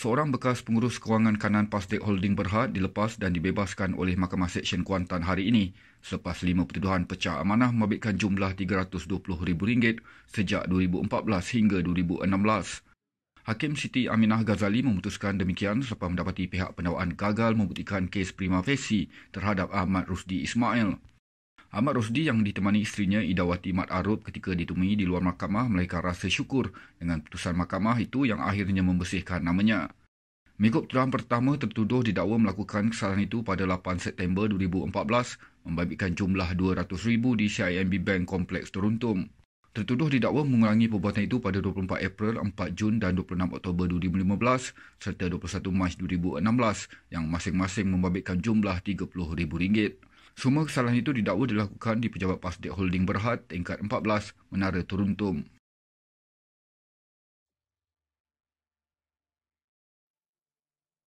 seorang bekas pengurus kewangan kanan Pastik Holding Berhad dilepas dan dibebaskan oleh Mahkamah Seksyen Kuantan hari ini selepas lima pertuduhan pecah amanah membabitkan jumlah rm ringgit sejak 2014 hingga 2016. Hakim Siti Aminah Ghazali memutuskan demikian selepas mendapati pihak pendakwaan gagal membuktikan kes prima facie terhadap Ahmad Rusdi Ismail. Ahmad Rosdi yang ditemani isterinya Idawati Mat Arub ketika ditemui di luar mahkamah melahirkan rasa syukur dengan putusan mahkamah itu yang akhirnya membersihkan namanya. Mengikut tuduhan pertama, tertuduh didakwa melakukan kesalahan itu pada 8 September 2014 membabitkan jumlah RM200,000 di CIMB Bank Kompleks Teruntum. Tertuduh didakwa mengulangi perbuatan itu pada 24 April, 4 Jun dan 26 Oktober 2015 serta 21 Mac 2016 yang masing-masing membabitkan jumlah RM30,000. Semua kesalahan itu didakwa dilakukan di pejabat Pasdek Holding Berhad, tingkat 14, Menara Turuntum.